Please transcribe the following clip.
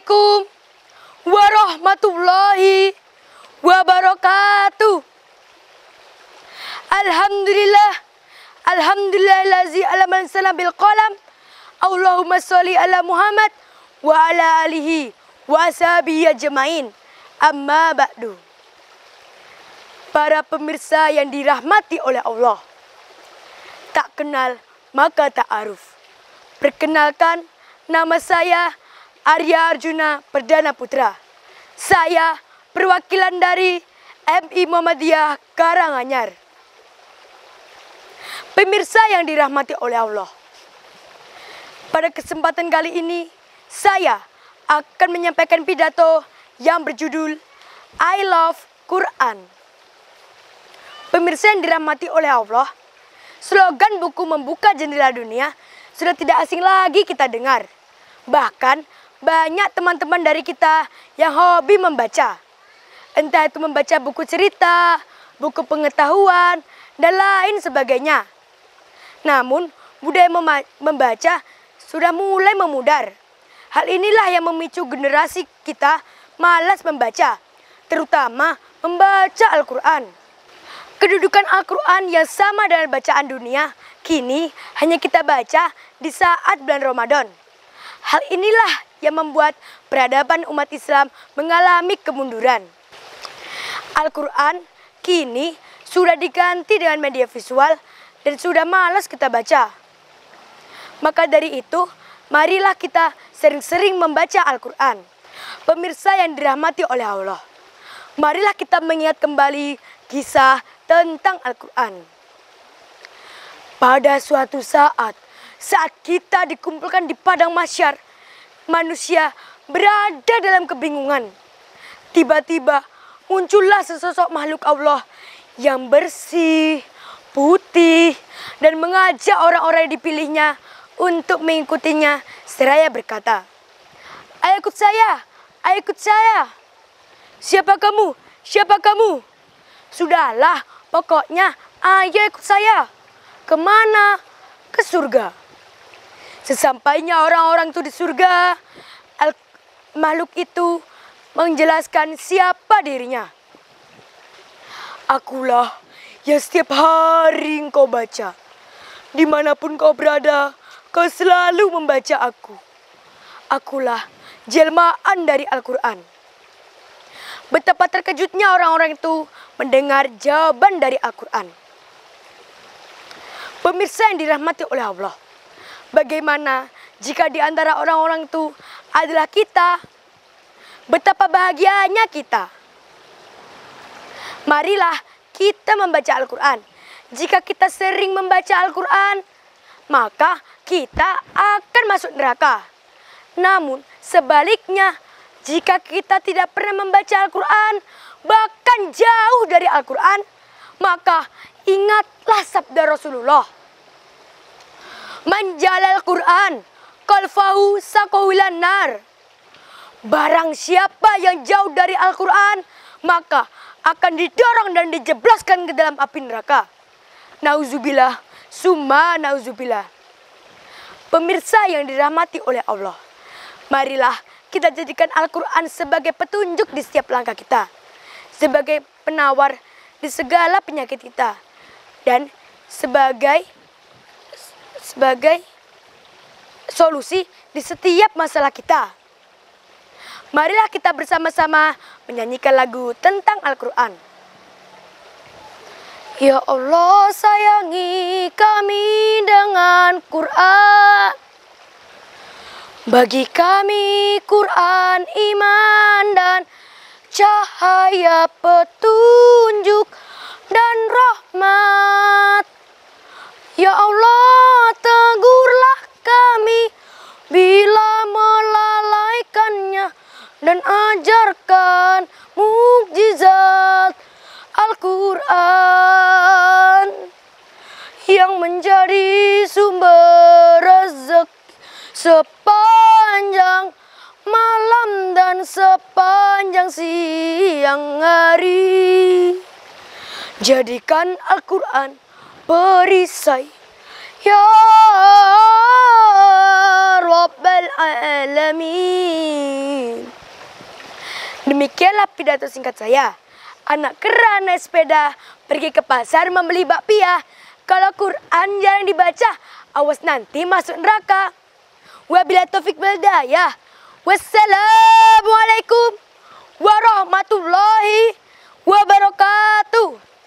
Assalamualaikum warahmatullahi wabarakatuh. Alhamdulillah. Alhamdulillahillazi alaman salam bil qalam. Allahumma salli ala Muhammad wa ala alihi wa sahbihi ajmain. Amma ba'du. Para pemirsa yang dirahmati oleh Allah. Tak kenal maka tak aruf. Perkenalkan nama saya Arya Arjuna Perdana Putra. Saya perwakilan dari MI Muhammadiyah Karanganyar. Pemirsa yang dirahmati oleh Allah. Pada kesempatan kali ini, saya akan menyampaikan pidato yang berjudul I Love Quran. Pemirsa yang dirahmati oleh Allah, slogan buku membuka jendela dunia sudah tidak asing lagi kita dengar. Bahkan banyak teman-teman dari kita yang hobi membaca. Entah itu membaca buku cerita, buku pengetahuan, dan lain sebagainya. Namun, budaya membaca sudah mulai memudar. Hal inilah yang memicu generasi kita malas membaca, terutama membaca Al-Quran. Kedudukan Al-Quran yang sama dengan bacaan dunia kini hanya kita baca di saat bulan Ramadan. Hal inilah yang membuat peradaban umat Islam mengalami kemunduran. Al-Quran kini sudah diganti dengan media visual dan sudah malas kita baca. Maka dari itu, marilah kita sering-sering membaca Al-Quran. Pemirsa yang dirahmati oleh Allah, marilah kita mengingat kembali kisah tentang Al-Quran. Pada suatu saat, saat kita dikumpulkan di padang masyar, manusia berada dalam kebingungan. Tiba-tiba muncullah sesosok makhluk Allah yang bersih, putih, dan mengajak orang-orang yang dipilihnya untuk mengikutinya seraya berkata, Ayo ikut saya, ayo ikut saya. Siapa kamu? Siapa kamu? Sudahlah, pokoknya ayo ikut saya. Kemana? Ke surga. Sesampainya orang-orang itu di surga, al makhluk itu menjelaskan siapa dirinya. Akulah yang setiap hari engkau baca. Dimanapun kau berada, kau selalu membaca aku. Akulah jelmaan dari Al-Quran. Betapa terkejutnya orang-orang itu mendengar jawaban dari Al-Quran. Pemirsa yang dirahmati oleh Allah. Bagaimana jika di antara orang-orang itu adalah kita? Betapa bahagianya kita. Marilah kita membaca Al-Quran. Jika kita sering membaca Al-Quran, maka kita akan masuk neraka. Namun sebaliknya, jika kita tidak pernah membaca Al-Quran, bahkan jauh dari Al-Quran, maka ingatlah sabda Rasulullah. Menjalal Quran Kalfahu sakowilan nar Barang siapa yang jauh dari Al-Quran Maka akan didorong dan dijebloskan ke dalam api neraka Nauzubillah summa nauzubillah Pemirsa yang dirahmati oleh Allah Marilah kita jadikan Al-Quran sebagai petunjuk di setiap langkah kita Sebagai penawar di segala penyakit kita Dan sebagai sebagai solusi di setiap masalah kita. Marilah kita bersama-sama menyanyikan lagu tentang Al-Quran. Ya Allah sayangi kami dengan Quran. Bagi kami Quran iman dan cahaya petunjuk dan rahmat. Ya Allah merupakan mukjizat Al-Quran yang menjadi sumber rezeki sepanjang malam dan sepanjang siang hari. Jadikan Al-Quran perisai Ya Rabbal Alamin Demikianlah pidato singkat saya. Anak kera naik sepeda, pergi ke pasar membeli bakpia. Kalau Quran jarang dibaca, awas nanti masuk neraka. Wabillahi taufik wal dayah. Wassalamualaikum warahmatullahi wabarakatuh.